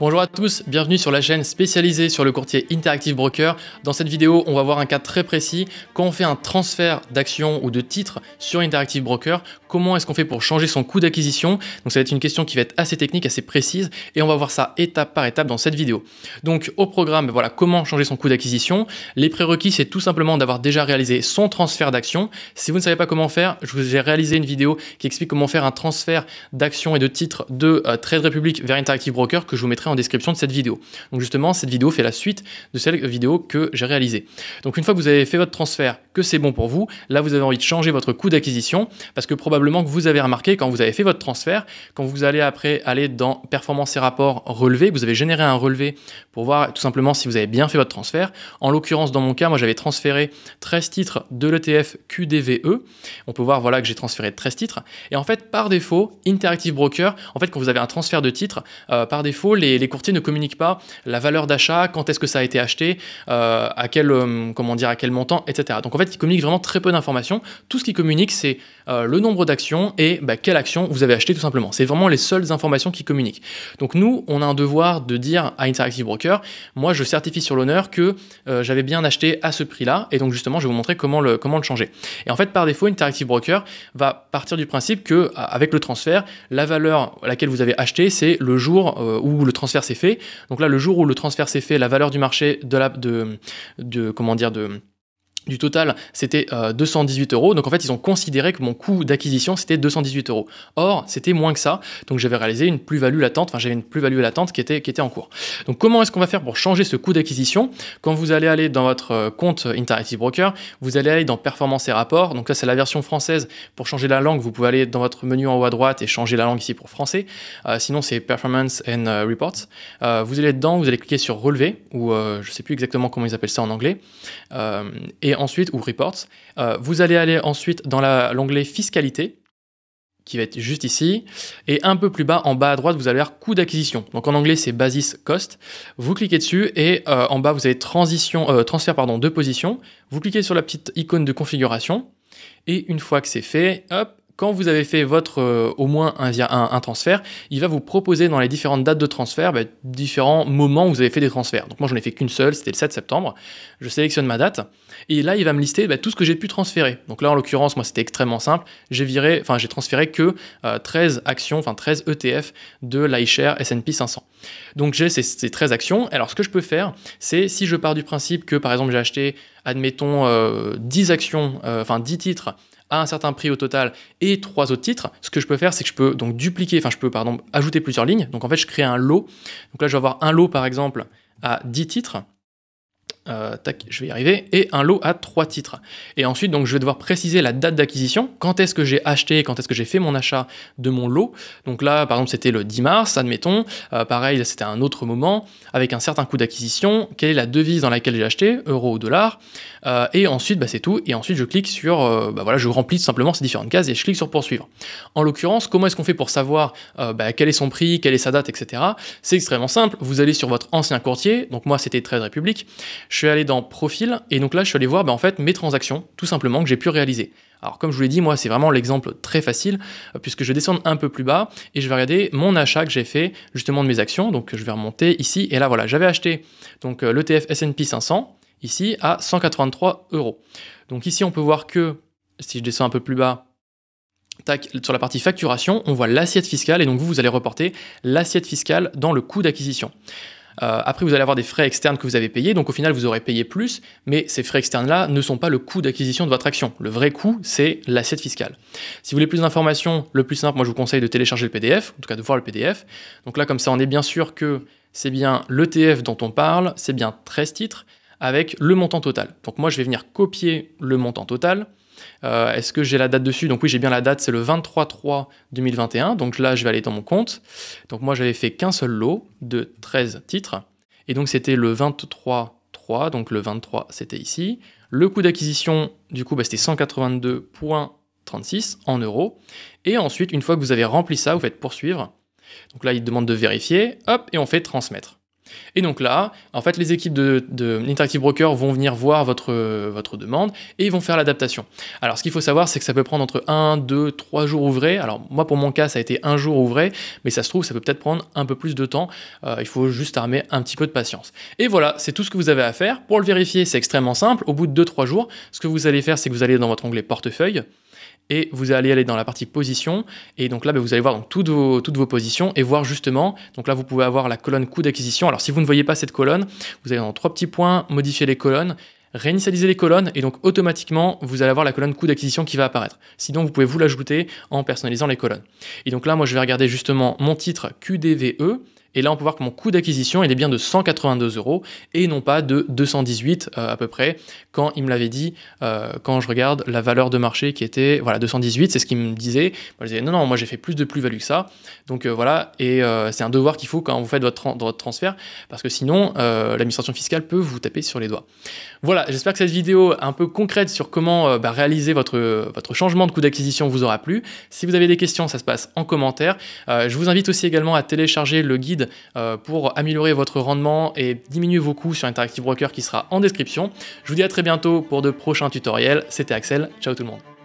Bonjour à tous, bienvenue sur la chaîne spécialisée sur le courtier Interactive Broker. Dans cette vidéo, on va voir un cas très précis. Quand on fait un transfert d'actions ou de titres sur Interactive Broker, comment est-ce qu'on fait pour changer son coût d'acquisition Donc ça va être une question qui va être assez technique, assez précise, et on va voir ça étape par étape dans cette vidéo. Donc au programme, voilà comment changer son coût d'acquisition. Les prérequis, c'est tout simplement d'avoir déjà réalisé son transfert d'actions. Si vous ne savez pas comment faire, je vous ai réalisé une vidéo qui explique comment faire un transfert d'actions et de titres de euh, Trade Republic vers Interactive Broker que je vous mettrai en description de cette vidéo. Donc justement, cette vidéo fait la suite de celle vidéo que j'ai réalisée. Donc une fois que vous avez fait votre transfert, que c'est bon pour vous, là vous avez envie de changer votre coût d'acquisition parce que probablement que vous avez remarqué quand vous avez fait votre transfert, quand vous allez après aller dans performance et rapports relevé, vous avez généré un relevé pour voir tout simplement si vous avez bien fait votre transfert. En l'occurrence, dans mon cas, moi j'avais transféré 13 titres de l'ETF QDVE. On peut voir voilà que j'ai transféré 13 titres. Et en fait, par défaut, Interactive Broker, en fait, quand vous avez un transfert de titres, euh, par défaut, les, les, courtiers ne communiquent pas la valeur d'achat, quand est-ce que ça a été acheté, euh, à quel euh, comment dire à quel montant, etc. Donc en fait, ils communiquent vraiment très peu d'informations. Tout ce qu'ils communiquent, c'est euh, le nombre d'actions et bah, quelle action vous avez acheté tout simplement. C'est vraiment les seules informations qui communiquent. Donc nous, on a un devoir de dire à Interactive Broker, moi je certifie sur l'honneur que j'avais bien acheté à ce prix-là, et donc justement, je vais vous montrer comment le comment le changer. Et en fait, par défaut, Interactive Broker va partir du principe que avec le transfert, la valeur à laquelle vous avez acheté, c'est le jour où le transfert transfert s'est fait. Donc là, le jour où le transfert s'est fait, la valeur du marché de la, de, de comment dire, de du total, c'était 218 euh, euros. Donc en fait, ils ont considéré que mon coût d'acquisition, c'était 218 euros. Or, c'était moins que ça. Donc j'avais réalisé une plus-value latente, enfin j'avais une plus-value latente qui était, qui était en cours. Donc comment est-ce qu'on va faire pour changer ce coût d'acquisition Quand vous allez aller dans votre euh, compte Interactive Broker, vous allez aller dans Performance et Rapport. Donc là, c'est la version française. Pour changer la langue, vous pouvez aller dans votre menu en haut à droite et changer la langue ici pour français. Euh, sinon, c'est Performance and Reports. vous allez dedans, vous allez cliquer sur Relever, ou je ne sais plus exactement comment ils appellent ça en anglais. et ensuite, ou Reports, euh, vous allez aller ensuite dans l'onglet Fiscalité, qui va être juste ici, et un peu plus bas, en bas à droite, vous allez avoir coût d'acquisition. Donc en anglais, c'est basis cost. Vous cliquez dessus et euh, en bas, vous avez transition, euh, transfert pardon, de position. Vous cliquez sur la petite icône de configuration et une fois que c'est fait, hop, quand vous avez fait votre au moins un, un, transfert, il va vous proposer dans les différentes dates de transfert bah, différents moments où vous avez fait des transferts. Donc moi, j'en ai fait qu'une seule, c'était le 7 septembre. Je sélectionne ma date. Et là, il va me lister bah, tout ce que j'ai pu transférer. Donc là, en l'occurrence, moi, c'était extrêmement simple. J'ai viré, enfin, j'ai transféré que 13 euh, actions, enfin 13 ETF de l'iShare S&P 500. Donc j'ai ces, 13 actions. Alors ce que je peux faire, c'est si je pars du principe que, par exemple, j'ai acheté, admettons, 10 euh, actions, euh, enfin 10 titres à un certain prix au total et trois autres titres, ce que je peux faire, c'est que je peux donc dupliquer, enfin je peux pardon, ajouter plusieurs lignes. Donc en fait, je crée un lot. Donc là, je vais avoir un lot par exemple à 10 titres. Euh, tac, je vais y arriver, et un lot à trois titres. Et ensuite, donc, je vais devoir préciser la date d'acquisition, quand est-ce que j'ai acheté, quand est-ce que j'ai fait mon achat de mon lot. Donc là, par exemple, c'était le 10 mars, admettons. Euh, pareil, c'était un autre moment, avec un certain coût d'acquisition. Quelle est la devise dans laquelle j'ai acheté, euro ou dollar euh, Et ensuite, bah, c'est tout. Et ensuite, je clique sur, bah, voilà, je remplis simplement ces différentes cases et je clique sur poursuivre. En l'occurrence, comment est-ce qu'on fait pour savoir bah, quel est son prix, quelle est sa date, etc. C'est extrêmement simple. Vous allez sur votre ancien courtier. Donc moi, c'était Trade République je suis allé dans Profil, et donc là, je suis allé voir ben, en fait, mes transactions, tout simplement, que j'ai pu réaliser. Alors comme je vous l'ai dit, moi c'est vraiment l'exemple très facile, euh, puisque je vais un peu plus bas et je vais regarder mon achat que j'ai fait justement de mes actions. Donc je vais remonter ici et là voilà, j'avais acheté donc l'ETF S&P 500 ici à 183 euros. Donc ici on peut voir que si je descends un peu plus bas, sur la partie facturation, on voit l'assiette fiscale et donc vous vous allez reporter l'assiette fiscale dans le coût d'acquisition. Euh, après, vous allez avoir des frais externes que vous avez payés, donc au final, vous aurez payé plus, mais ces frais externes-là ne sont pas le coût d'acquisition de votre action. Le vrai coût, c'est l'assiette fiscale. Si vous voulez plus d'informations, le plus simple, moi je vous conseille de télécharger le PDF, en tout cas de voir le PDF. Donc là, comme ça, on est bien sûr que c'est bien l'ETF dont on parle, c'est bien 13 titres, avec le montant total. Donc moi, je vais venir copier le montant total, euh, est-ce que j'ai la date dessus Donc oui, j'ai bien la date, c'est le 23-3-2021. Donc là, je vais aller dans mon compte. Donc moi, j'avais fait qu'un seul lot de 13 titres. Et donc c'était le 23-3, donc le 23, c'était ici. Le coût d'acquisition, du coup, bah, c'était 182,36 en euros. Et ensuite, une fois que vous avez rempli ça, vous faites poursuivre. Donc là, il demande de vérifier, hop, et on fait transmettre. Et donc là, en fait, les équipes de, l'interactive Broker vont venir voir votre, demande et ils vont faire l'adaptation. Alors, ce qu'il faut savoir, c'est que ça peut prendre entre 1, 2, 3 jours ouvrés. Alors, moi, pour mon cas, ça a été un jour ouvré, mais ça se trouve, ça peut peut-être prendre un peu plus de temps. Euh, il faut juste armer un petit peu de patience. Et voilà, c'est tout ce que vous avez à faire. Pour le vérifier, c'est extrêmement simple. Au bout de 2-3 jours, ce que vous allez faire, c'est que vous allez dans votre onglet portefeuille et vous allez aller dans la partie position et donc là ben, vous allez voir toutes, vos, toutes vos positions et voir justement donc là vous pouvez avoir la colonne coût d'acquisition alors si vous ne voyez pas cette colonne vous allez dans trois petits points modifier les colonnes réinitialiser les colonnes et donc automatiquement vous allez avoir la colonne coût d'acquisition qui va apparaître. Sinon vous pouvez vous l'ajouter en personnalisant les colonnes. Et donc là moi je vais regarder justement mon titre QDVE et là, on peut voir que mon coût d'acquisition, il est bien de 182 euros et non pas de 218 euh, à peu près, quand il me l'avait dit, euh, quand je regarde la valeur de marché qui était, voilà, 218, c'est ce qu'il me disait. Moi, je disais, non, non, moi j'ai fait plus de plus-value que ça. Donc euh, voilà, et c'est un devoir qu'il faut quand vous faites votre, transfert, parce que sinon, l'administration fiscale peut vous taper sur les doigts. Voilà, j'espère que cette vidéo un peu concrète sur comment bah, réaliser votre, votre changement de coût d'acquisition vous aura plu. Si vous avez des questions, ça se passe en commentaire. je vous invite aussi également à télécharger le guide euh, pour améliorer votre rendement et diminuer vos coûts sur Interactive Broker qui sera en description. Je vous dis à très bientôt pour de prochains tutoriels. C'était Axel. Ciao tout le monde.